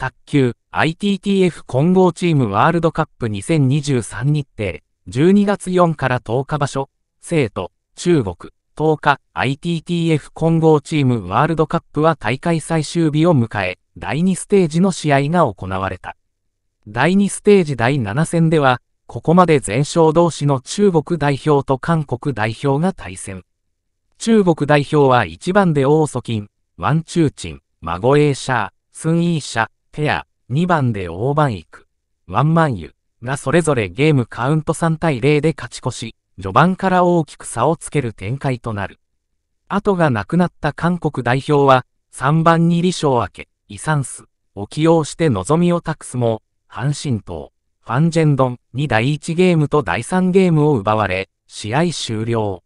卓球 ITTF 混合チームワールドカップ2023日程、12月4から10日場所、生徒、中国、10日 ITTF 混合チームワールドカップは大会最終日を迎え、第2ステージの試合が行われた。第2ステージ第7戦では、ここまで全勝同士の中国代表と韓国代表が対戦。中国代表は1番で王祖金、ワンチューチン、孫エーシャー、スンイーシャ、ペア、2番で大番行く、ワンマンユがそれぞれゲームカウント3対0で勝ち越し、序盤から大きく差をつける展開となる。後がなくなった韓国代表は、3番に李承明、イサンスを起用して望みを託すも、阪神党、ファンジェンドンに第1ゲームと第3ゲームを奪われ、試合終了。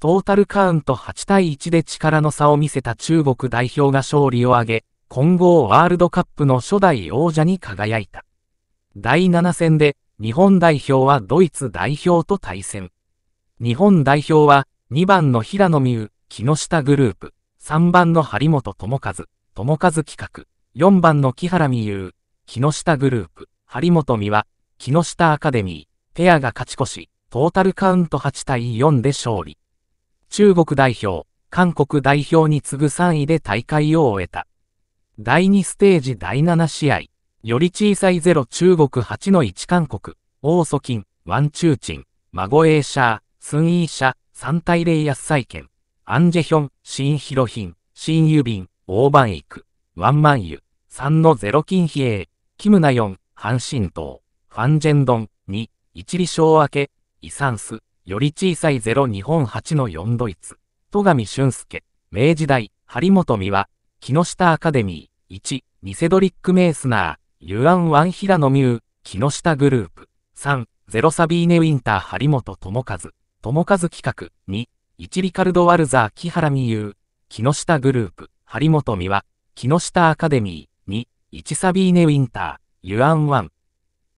トータルカウント8対1で力の差を見せた中国代表が勝利を挙げ、混合ワールドカップの初代王者に輝いた。第7戦で日本代表はドイツ代表と対戦。日本代表は2番の平野美宇、木下グループ、3番の張本智和、智和企画、4番の木原美優、木下グループ、張本美和、木下アカデミー、ペアが勝ち越し、トータルカウント8対4で勝利。中国代表、韓国代表に次ぐ3位で大会を終えた。第2ステージ第7試合、より小さいゼロ中国8の1韓国、王祖金、ワンチューチン、マゴエーシャー、スンイーシャ、3対0安債券、アンジェヒョン、シンヒロヒン、シンユビン、オーバンイク、ワンマンユ、3のゼロ。金比エキムナヨン、ハンシントウ、ファンジェンドン、2、一里小明け、イサンス、より小さいゼロ日本8の4ドイツ、戸上俊介、明治大、張本美和、木下アカデミー、1、ニセドリック・メースナー、ユアン・ワン・ヒラノ・ミュー、木下グループ、3、ゼロサビーネ・ウィンター・張本智和、智和企画、2、1リカルド・ワルザー・木原美優、木下グループ、張本美和、木下アカデミー、2、1サビーネ・ウィンター、ユアン・ワン、